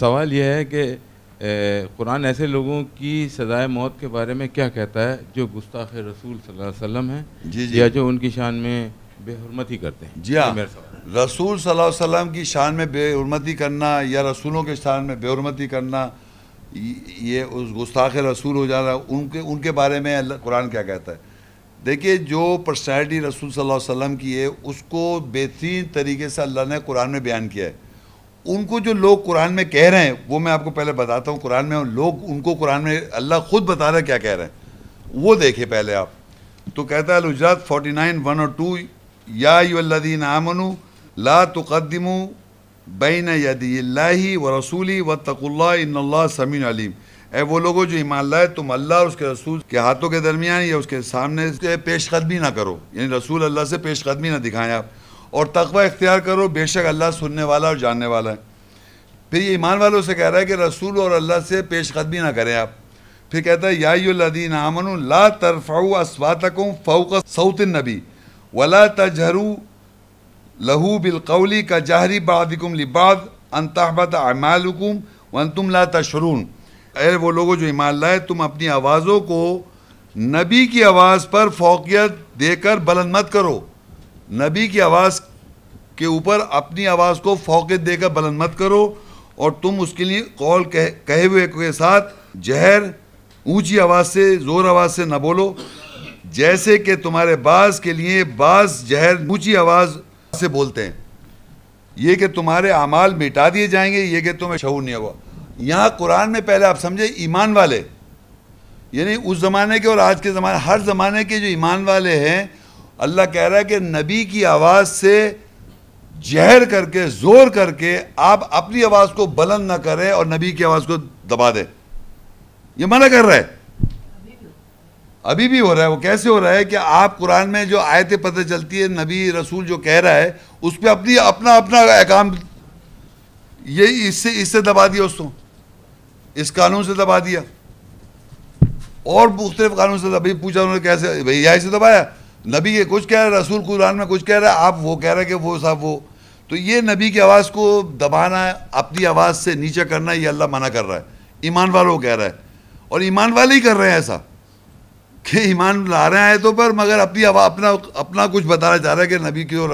सवाल यह है कि कुरान ऐसे लोगों की सजाए मौत के बारे में क्या कहता है जो गुस्ताख रसूल वसम है जी जी या जो उनकी शान में बेहरमती करते हैं जी हाँ रसूल वसम की शान में बेहरमती करना या रसूलों के शान में बेहरमती करना ये उस गुस्ताख रसूल हो जाना उनके उनके बारे में कुरान क्या कहता है देखिए जो पर्सनैलिटी रसूल सल्लल्लाहु अलैहि वसल्लम की है उसको बेहतरीन तरीके से अल्लाह ने कुरान में बयान किया है उनको जो लोग कुरान में कह रहे हैं वो मैं आपको पहले बताता हूँ कुरान में लोग उनको कुरान में अल्लाह खुद बता रहे क्या कह रहे हैं वो देखे पहले आप तो कहता है अलुजरात फोर्टी नाइन वन और टू यादीन नामनु ला तकदम बैन यदील्ला व रसूली व तकुल्ला समीन अलीम ए वो लोगों जो ईमान लाए तुम अल्लाह और उसके रसूल के हाथों के दरमियान या उसके सामने पेश कदमी ना करो यानी रसूल अल्लाह से पेश कदमी ना दिखाएं आप और तकवा इख्तियार करो बेशक अल्लाह सुनने वाला और जानने वाला है फिर ये ईमान वालों से कह रहा है कि रसूल और अल्लाह से पेश कदमी ना करें आप फिर कहता है यादीन आमन ला तरफ़ाऊ असवातकुम फ़ोक सऊतिन नबी वला तजहरू लहू बिलकौली का जहरी बादिकुम लिबाद अनताबत अमालकुम वन तुम ला तशरून अरे वो लोगों जो ईमान लाए तुम अपनी आवाज़ों को नबी की आवाज़ पर फोकियत देकर बुलंद मत करो नबी की आवाज़ के ऊपर अपनी आवाज़ को फोकत देकर बुलंद मत करो और तुम उसके लिए कौल कह, कहे हुए के साथ जहर ऊंची आवाज़ से ज़ोर आवाज़ से न बोलो जैसे कि तुम्हारे बाज के लिए बाज जहर ऊंची आवाज़ से बोलते हैं ये कि तुम्हारे अमाल मिटा दिए जाएंगे ये कि तुम्हें शहूर नहीं होगा यहाँ कुरान में पहले आप समझे ईमान वाले यानी उस ज़माने के और आज के ज़माने हर ज़माने के जो ईमान वाले हैं अल्लाह कह रहा है कि नबी की आवाज़ से जहर करके ज़ोर करके आप अपनी आवाज़ को बुलंद ना करें और नबी की आवाज़ को दबा दें ये मना कर रहा है अभी भी हो रहा है वो कैसे हो रहा है कि आप कुरान में जो आयतें पता चलती है नबी रसूल जो कह रहा है उस पर अपनी अपना अपना एकाम ये इससे इससे दबा दिया उसको इस कानून से दबा दिया और मुख्तलिफ कानून से दबा पूछा उन्होंने कैसे भैया इसे दबाया नबी ये कुछ कह रहा है रसूल कुरान में कुछ कह रहा है आप वो कह रहे हैं कि वो साहब वो तो ये नबी की आवाज़ को दबाना अपनी आवाज़ से नीचे करना ये अल्लाह मना कर रहा है ईमान वालों कह रहा है और ईमान वाले ही कर रहे हैं ऐसा कि ईमान ला रहे हैं तो पर मगर अपनी आवाज़ अपना अपना कुछ बताना चाह रहा है कि नबी की और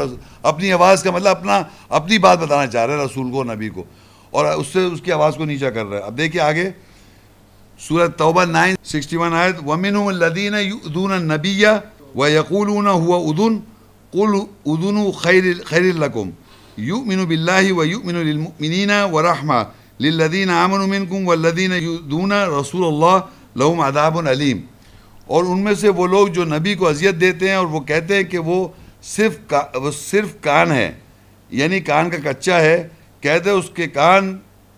अपनी आवाज़ का मतलब अपना अपनी बात बताना चाह रहे हैं रसूल को नबी को और उससे उसकी आवाज़ को नीचा कर रहे हैं अब देखिए आगे सूरत तौबा नाइन सिक्सटी वन आयत वमिन लदीन दून नबीया वयकूलून हुआ उदन कुल उदन खैर खैर लकुम युमिन बिल्लाहि व युमिन लिलमुमिनीन व रहमा लिल्लज़ीन आमनु मिनकुम वल्लज़ीन युदून रसूल अल्लाह लहुम और उनमें से वो लोग जो नबी को अजियत देते हैं और वो कहते हैं कि वो सिर्फ का वो सिर्फ कान है यानी कान का कच्चा है कहते हैं उसके कान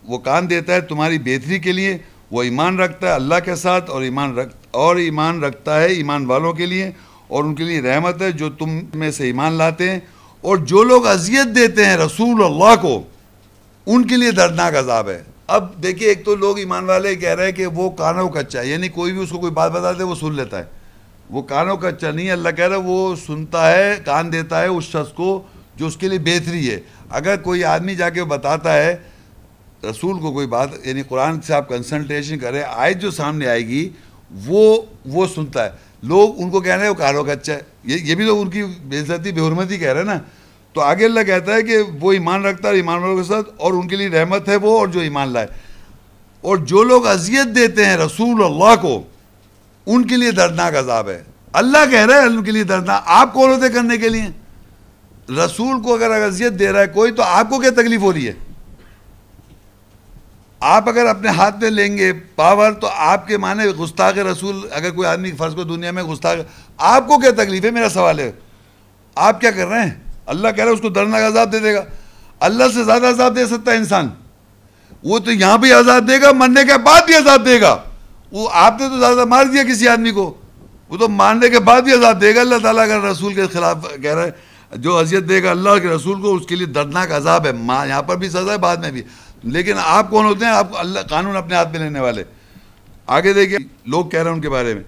वो कान देता है तुम्हारी बेहतरी के लिए वो ईमान रखता है अल्लाह के साथ और ईमान रख और ईमान रखता है ईमान वालों के लिए और उनके लिए रहमत है जो तुम में से ईमान लाते हैं और जो लोग अजियत देते हैं रसूल अल्लाह को उनके लिए दर्दनाक अजाब है अब देखिए एक तो लोग ईमान वाले कह रहे हैं कि वो कानों कच्चा है यानी कोई भी उसको कोई बात बता दे वो सुन लेता है वो कानों कच्चा नहीं है अल्लाह कह रहा है वो सुनता है कान देता है उस शख्स को जो उसके लिए बेहतरी है अगर कोई आदमी जाके बताता है रसूल को कोई बात यानी कुरान से आप कंसल्टेशन करें आयत जो सामने आएगी वो वो सुनता है लोग उनको कह रहे हैं वो कारो कच्चा है ये ये भी लोग उनकी बेजती बेहरमती कह रहे हैं ना तो आगे अल्लाह कहता है कि वो ईमान रखता है ईमान वालों के साथ और उनके लिए रहमत है वो और जो ईमान लाए और जो लोग अजियत देते हैं रसूल अल्लाह को उनके लिए दर्दनाक अजाब है अल्लाह कह रहा है उनके लिए दर्दनाक आप कौन होते करने के लिए रसूल को अगर अजियत दे रहा है कोई तो आपको क्या तकलीफ हो रही है आप अगर अपने हाथ में लेंगे पावर तो आपके माने गुस्ताख रसूल अगर कोई आदमी फर्ज को दुनिया में गुस्ताख आपको क्या तकलीफ है मेरा सवाल है आप क्या कर रहे हैं अल्लाह कह रहा है उसको दर्दनाक आजाद दे देगा अल्लाह से ज़्यादा आजाद दे सकता है इंसान वो तो यहाँ भी आज़ाद देगा मरने के बाद भी आज़ाद देगा वो आपने तो ज़्यादा मार दिया किसी आदमी को वो तो मारने के बाद भी आज़ाद देगा अल्लाह ताला अगर रसूल के ख़िलाफ़ कह रहा है जो अजियत देगा अल्लाह के रसूल को उसके लिए दर्दनाक अजाब है माँ यहाँ पर भी सज़ा है बाद में भी लेकिन आप कौन होते हैं आप अल्लाह कानून अपने हाथ में लेने वाले आगे देखिए लोग कह रहे हैं उनके बारे में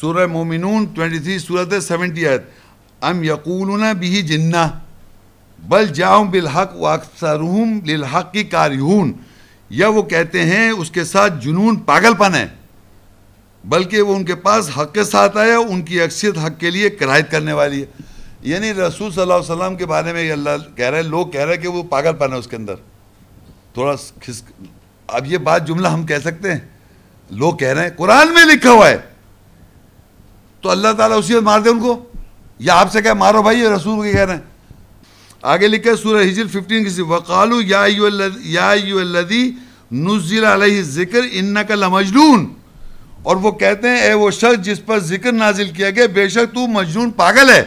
सूर्य मोमिनून ट्वेंटी थ्री सूरत सेवेंटी आयत अम यकूल बिही जिन्ना बल जाऊँ बिलहक वाकसरूम लिलहक की कारहून या वो कहते हैं उसके साथ जुनून पागलपन है बल्कि वो उनके पास हक के साथ आया उनकी अक्सियत हक के लिए करायत करने वाली है यानी रसूल सल्लल्लाहु अलैहि वसल्लम के बारे में ये अल्लाह कह रहे हैं लोग कह रहे हैं कि वो पागलपन है उसके अंदर थोड़ा खिस अब ये बात जुमला हम कह सकते हैं लोग कह रहे हैं कुरान में लिखा हुआ है तो अल्लाह ताला उसी में मार दे उनको या आपसे क्या मारो भाई रसूल के कह रहे हैं आगे लिखे सूर्य हिजर फिफ्टीन किसी वकालू यादी नुजिल जिक्र इन्ना का मजनून और वो कहते हैं ए वो शख्स जिस पर जिक्र नाजिल किया गया बेशक तू मजनून पागल है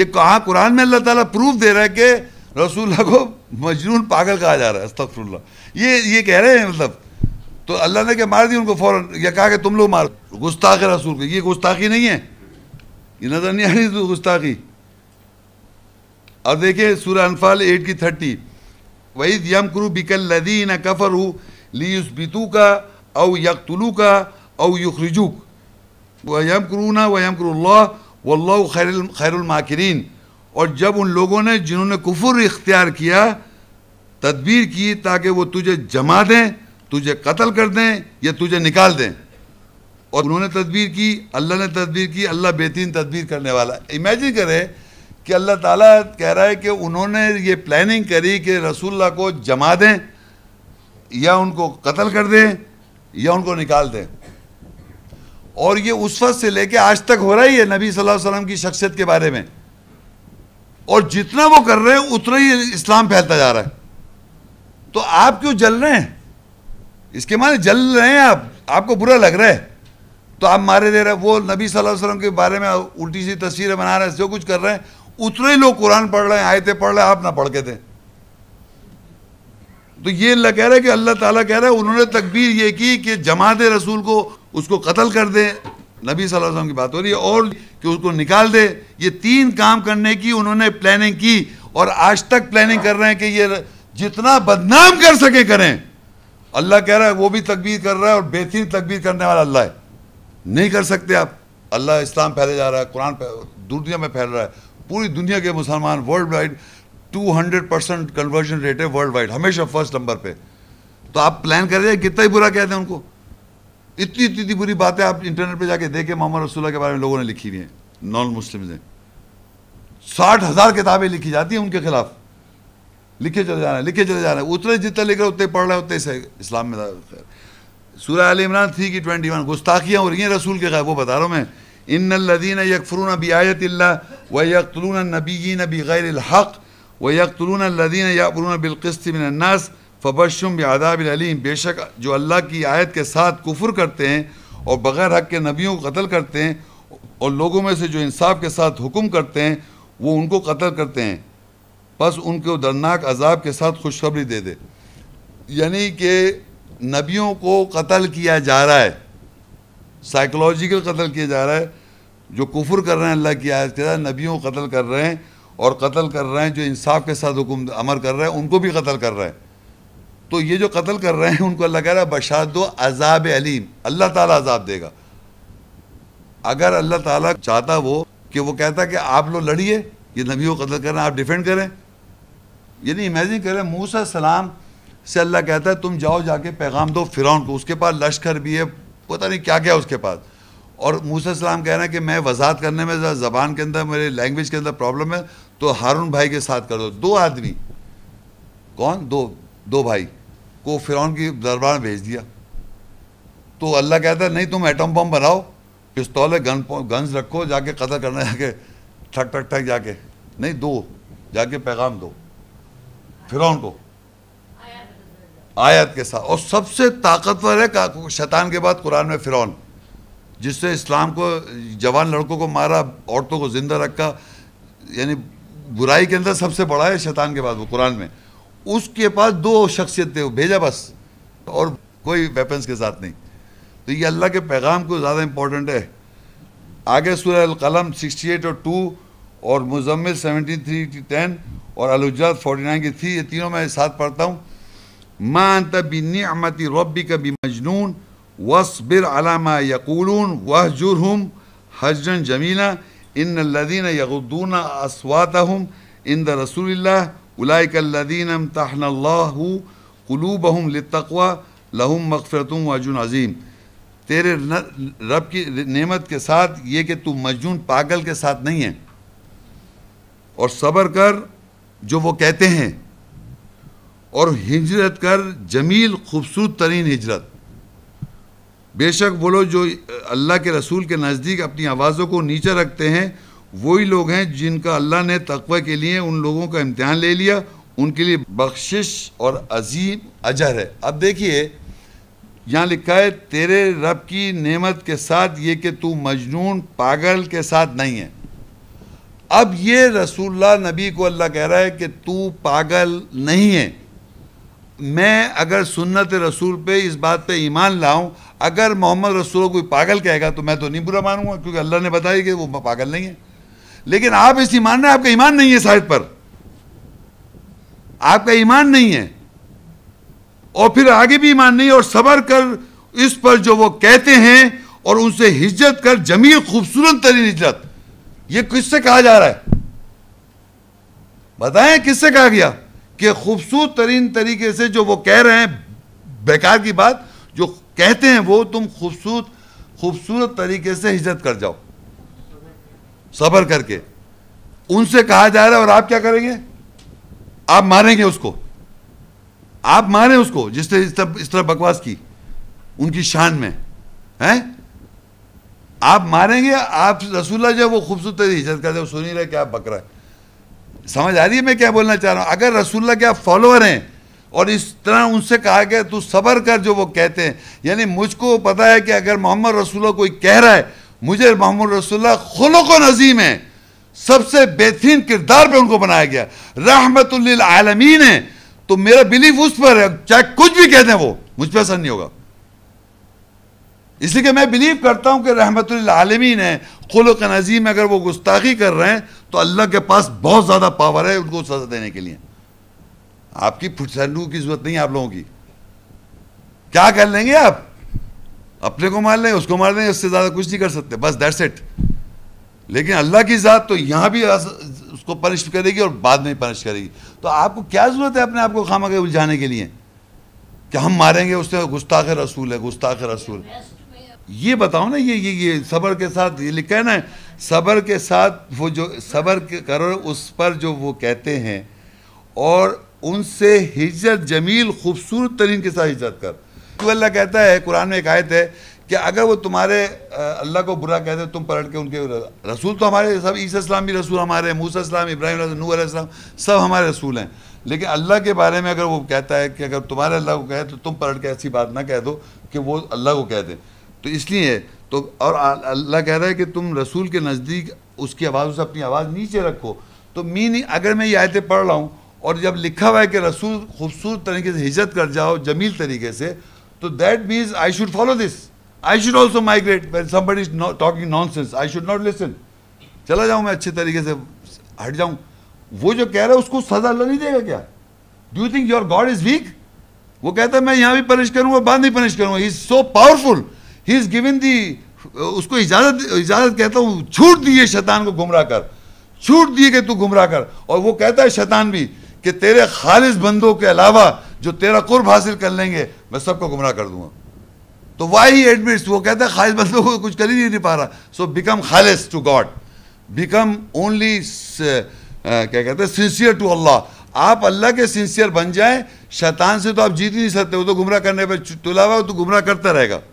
ये कहा कुरान में अल्लाह ताला प्रूफ दे रहा है कि रसूल्ला को मजनून पागल कहा जा रहा है अस्तफरल्ला ये ये कह रहे हैं मतलब तो अल्लाह ने क्या मार दी उनको फ़ौरन या कहा कि तुम लोग मार गुस्ताख रसूल को ये गुस्ताखी नहीं है ये नज़र नहीं आ रही गुस्ताखी अब देखिए सूर्य अनफाल एट की थर्टी वही यम करु बिकल लदी न कफर हु बितू का यक तुलू का रिजुक वह यम करू ना वम करू खैर खैरमाकरीन और जब उन लोगों ने जिन्होंने कुफुर इख्तियार किया तदबीर की ताकि वो तुझे जमा दें तुझे कत्ल कर दें या तुझे निकाल दें और उन्होंने तदबीर की अल्लाह ने तदबीर की अल्लाह बेहतरीन तदबीर करने वाला इमेजिन करें कि अल्लाह ताला कह रहा है कि उन्होंने ये प्लानिंग करी कि रसूल्ला को जमा दें या उनको कत्ल कर दें या उनको निकाल दें और ये उस वक्त से लेके आज तक हो रहा ही है नबी सल्लल्लाहु अलैहि वसल्लम की शख्सियत के बारे में और जितना वो कर रहे हैं उतना ही इस्लाम फैलता जा रहा है तो आप क्यों जल रहे हैं इसके माने जल रहे हैं आप आपको बुरा लग रहा है तो आप मारे दे रहे वो नबी सल्लल्लाहु अलैहि वसल्लम के बारे में उल्टी सी तस्वीरें बना रहे हैं जो कुछ कर रहे हैं उतने ही लोग कुरान पढ़ रहे हैं आयतें पढ़ रहे हैं आप ना पढ़ के थे तो ये कह रहे हैं कि अल्लाह ताला कह रहा है उन्होंने तकबीर ये की कि जमात रसूल को उसको कत्ल कर दें नबी वसल्लम की बात हो रही है और कि उसको निकाल दे ये तीन काम करने की उन्होंने प्लानिंग की और आज तक प्लानिंग कर रहे हैं कि ये जितना बदनाम कर सके करें अल्लाह कह रहा है वो भी तकबीर कर रहा है और बेहतरीन तकबीर करने वाला अल्लाह है नहीं कर सकते आप अल्लाह इस्लाम फैले जा रहा है कुरान दुनिया में फैल रहा है पूरी दुनिया के मुसलमान world wide 200 percent conversion rate है वर्ल्ड वाइड हमेशा फर्स्ट नंबर पे तो आप प्लान कर रहे हैं कितना ही बुरा कहते हैं उनको इतनी इतनी बुरी बातें आप इंटरनेट पे जाके देखें मोहम्मद रसुल्ला के बारे में लोगों ने लिखी हुई हैं नॉन मुस्लिम ने साठ हज़ार किताबें लिखी जाती हैं उनके खिलाफ लिखे चले जा रहे हैं लिखे चले जा रहे हैं उतने जितना लिख रहे उतने पढ़ रहे हैं उतने से इस्लाम में खैर सूर्य अली इमरान थ्री की ट्वेंटी वन गुस्ताखियाँ हो रही हैं रसूल के खिलाफ वो बता रहा हूँ मैं इन लदीन यकफरून आयत व यकतलून नबीन नबी हक़ व यकतलून लदीन याबरून बिलकस्त मिनन्नास फ़बशुम आदाब अलीम बेशक जो अल्लाह की आयत के साथ कुफर करते हैं और बग़ैर हक़ के नबियों को कत्ल करते हैं और लोगों में से जो इंसाफ के साथ हुक्म करते हैं वो उनको कत्ल करते हैं बस उनको दर्नाक अजाब के साथ खुशखबरी दे दे यानी कि नबियों को कत्ल किया जा रहा है साइकोलॉजिकल कत्ल किया जा रहा है जो कुफर कर रहे हैं अल्लाह की आयत के साथ नबियों को कत्ल कर रहे हैं और कत्ल कर रहे हैं जो इंसाफ के साथ हुक्म अमर कर रहे हैं उनको भी कत्ल कर रहे हैं तो ये जो कत्ल कर रहे हैं उनको अल्लाह कह रहा है दो अजाब अलीम अल्लाह ताला अजाब देगा अगर अल्लाह ताला चाहता वो कि वो कहता कि आप लोग लड़िए ये नबी को कत्ल करना आप डिफेंड करें यानी इमेजिन करें मूसा सलाम से अल्लाह कहता है तुम जाओ जाके पैगाम दो फिरौन को उसके पास लश्कर भी है पता नहीं क्या क्या उसके पास और मूसा सलाम कह रहे हैं कि मैं वजात करने में ज़रा ज़बान के अंदर मेरे लैंग्वेज के अंदर प्रॉब्लम है तो हारून भाई के साथ कर दो आदमी कौन दो दो भाई को फिर की दरबार भेज दिया तो अल्लाह कहता है नहीं तुम एटम बम बनाओ पिस्तौल गन गन्स रखो जाके कतल करना जाके ठक ठक ठक जाके नहीं दो जाके पैगाम दो फिरौन को आयत के साथ और सबसे ताकतवर है शैतान के बाद कुरान में फ़िरौन जिससे इस्लाम को जवान लड़कों को मारा औरतों को ज़िंदा रखा यानी बुराई के अंदर सबसे बड़ा है शैतान के बाद वो कुरान में उसके पास दो शख्सियत थे भेजा बस और कोई वेपन्स के साथ नहीं तो ये अल्लाह के पैगाम को ज़्यादा इम्पोर्टेंट है आगे सूर्य कलम सिक्सटी एट और टू और मुजम्मिल सेवेंटी थ्री टी टेन और अलुजात फोर्टी नाइन की थ्री ये तीनों मैं साथ पढ़ता हूँ मान तबी नमती रबी कभी मजनून वसबिर अलामा यकून वह जुरहम हजन जमीना इन लदीन यगुद्दून असवात हम इन द रसूल उलाकल्लिनम तहनल्लाकलूबहम लतवा लहम मगफ़रतम वजन अज़ीम तेरे रब की नेमत के साथ ये कि तू मजनून पागल के साथ नहीं है और सबर कर जो वो कहते हैं और हिजरत कर जमील खूबसूरत तरीन हिजरत बेशक वो लोग जो अल्लाह के रसूल के नज़दीक अपनी आवाज़ों को नीचे रखते हैं वही लोग हैं जिनका अल्लाह ने तकबे के लिए उन लोगों का इम्तहान ले लिया उनके लिए बख्शिश और अजीम अजर है अब देखिए यहाँ लिखा है तेरे रब की नेमत के साथ ये कि तू मजनून पागल के साथ नहीं है अब ये रसूलुल्लाह नबी को अल्लाह कह रहा है कि तू पागल नहीं है मैं अगर सुन्नत रसूल पे इस बात पे ईमान लाऊं अगर मोहम्मद रसूल कोई पागल कहेगा तो मैं तो नहीं बुरा मानूंगा क्योंकि अल्लाह ने बताया कि वो पागल नहीं है लेकिन आप इस ईमान में आपका ईमान नहीं है साहिद पर आपका ईमान नहीं है और फिर आगे भी ईमान नहीं और सबर कर इस पर जो वो कहते हैं और उनसे हिज्जत कर जमीर खूबसूरत तरीन हिज्जत ये किससे कहा जा रहा है बताएं किससे कहा गया कि खूबसूरत तरीन तरीके से जो वो कह रहे हैं बेकार की बात जो कहते हैं वो तुम खूबसूरत खूबसूरत तरीके से हिजरत कर जाओ सबर करके उनसे कहा जा रहा है और आप क्या करेंगे आप मारेंगे उसको आप मारे उसको जिसने इस तरह इस तरह बकवास की उनकी शान में हैं आप मारेंगे आप रसूल्ला जो वो खूबसूरत हिजरत करते वो सुन ही रहे क्या बक रहा है समझ आ रही है मैं क्या बोलना चाह रहा हूं अगर रसूल्ला के आप फॉलोअर हैं और इस तरह उनसे कहा गया तू तो सबर कर जो वो कहते हैं यानी मुझको पता है कि अगर मोहम्मद रसूल्ला कोई कह रहा है मुझे मोहम्मद रसुल्ला खुल को नजीम है सबसे बेहतरीन किरदार पे उनको बनाया गया रहमत आलमीन है तो मेरा बिलीफ उस पर है चाहे कुछ भी कहते हैं वो मुझ पर असर नहीं होगा इसलिए मैं बिलीव करता हूं कि रहमत आलमीन है खुल नजीम अगर वो गुस्ताखी कर रहे हैं तो अल्लाह के पास बहुत ज़्यादा पावर है उनको सजा देने के लिए आपकी फुटसलू की जरूरत नहीं है आप लोगों की क्या कर लेंगे आप अपने को मार लें उसको मार दें इससे ज़्यादा कुछ नहीं कर सकते बस दैट्स इट लेकिन अल्लाह की ज़ात तो यहाँ भी उसको पनिश करेगी और बाद में पनिश करेगी तो आपको क्या ज़रूरत है अपने आप को खामा के उलझाने के लिए कि हम मारेंगे उससे गुस्ताख रसूल है गुस्ताख रसूल ये बताओ ना ये ये ये सबर के साथ ये लिखा है ना सबर के साथ वो जो सबर करो उस पर जो वो कहते हैं और उनसे हिजरत जमील खूबसूरत तरीन के साथ हिजरत कर अल्लाह कहता है कुरान में एक आयत है कि अगर वो तुम्हारे अल्लाह को बुरा कहते तुम पलट के उनके रसूल तो हमारे सब ईसा इस्लाम भी रसूल हमारे हैं मूसा इस्लाम इब्राहिम नूर इस्लाम सब हमारे रसूल हैं लेकिन अल्लाह के बारे में अगर वो कहता है कि अगर तुम्हारे अल्लाह को कहे तो तुम पलट के ऐसी बात ना कह दो कि वो अल्लाह को कह दें तो इसलिए तो और अल्लाह कह रहा है कि तुम रसूल के नज़दीक उसकी आवाज़ उसे अपनी आवाज़ नीचे रखो तो मीनिंग अगर मैं ये आयतें पढ़ रहा हूँ और जब लिखा हुआ है कि रसूल खूबसूरत तरीके से हिजरत कर जाओ जमील तरीके से that that I should follow this I should also migrate migrate when somebody is not talking nonsense. I should not चला जाऊं मैं अच्छे तरीके से हट जाऊं वो जो कह रहा है उसको सजा अल्लाह नहीं देगा क्या do you think your God is weak वो कहता है मैं यहाँ भी पनिश करूंगा बाद में पनिश करूंगा he is so powerful he is given दी उसको इजाजत इजाजत कहता हूँ छूट दिए शैतान को गुमराह कर छूट दिए कि तू गुमराह कर और वो कहता है शैतान भी कि तेरे खालिज बंदों के अलावा जो तेरा कुर्ब हासिल कर लेंगे मैं सबको गुमराह कर दूंगा तो वाई एडमिट्स वो कहता है खालिश बंदों को कुछ कर ही नहीं पा रहा सो बिकम खालिश टू गॉड बिकम ओनली क्या कहते हैं सिंसियर टू अल्लाह आप अल्लाह के सिंसियर बन जाएं शैतान से तो आप जीत ही नहीं सकते वो तो गुमराह करने पर हुआ तो गुमराह करता रहेगा